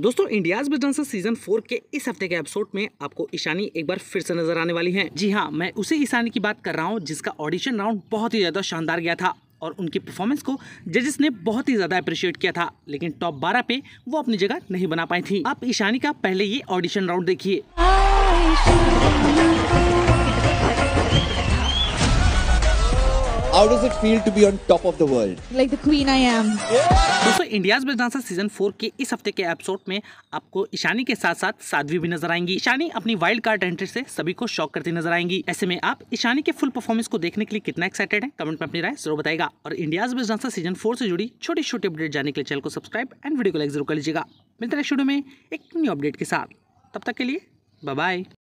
दोस्तों India's business season four के इस हफ्ते के एपिसोड में आपको ईशानी एक बार फिर से नजर आने वाली है जी हाँ मैं उसी ईशानी की बात कर रहा हूँ जिसका ऑडिशन राउंड बहुत ही ज्यादा शानदार गया था और उनकी परफॉर्मेंस को जजेस ने बहुत ही ज़्यादा अप्रिशिएट किया था लेकिन टॉप बारह पे वो अपनी जगह नहीं बना पाई थी आप ईशानी का पहले ये ऑडिशन राउंड देखिए How does it feel to be on top of the world? Like the queen I am. दोस्तों India's best dancer season four के इस हफ्ते के एपिसोड में आपको ईशानी के साथ साथ साध्वी भी नजर आएंगी ईशानी अपनी वाइल्ड कार्ड एंट्री से सभी को शॉक करती नजर आएंगी ऐसे में आप ईशानी के फुल परफॉर्मेंस को देखने के लिए कितना एक्साइटेड हैं? कमेंट में अपनी राय जरूर बताएगा और India's best dancer season four से जुड़ी छोटी छोटी अपडेट जाने के लिए चैनल को सब्सक्राइब एंड वीडियो को लाइक जरूर कर लीजिएगा मिलते हैं शुरू में एक न्यू अपडेट के साथ तब तक के लिए बाय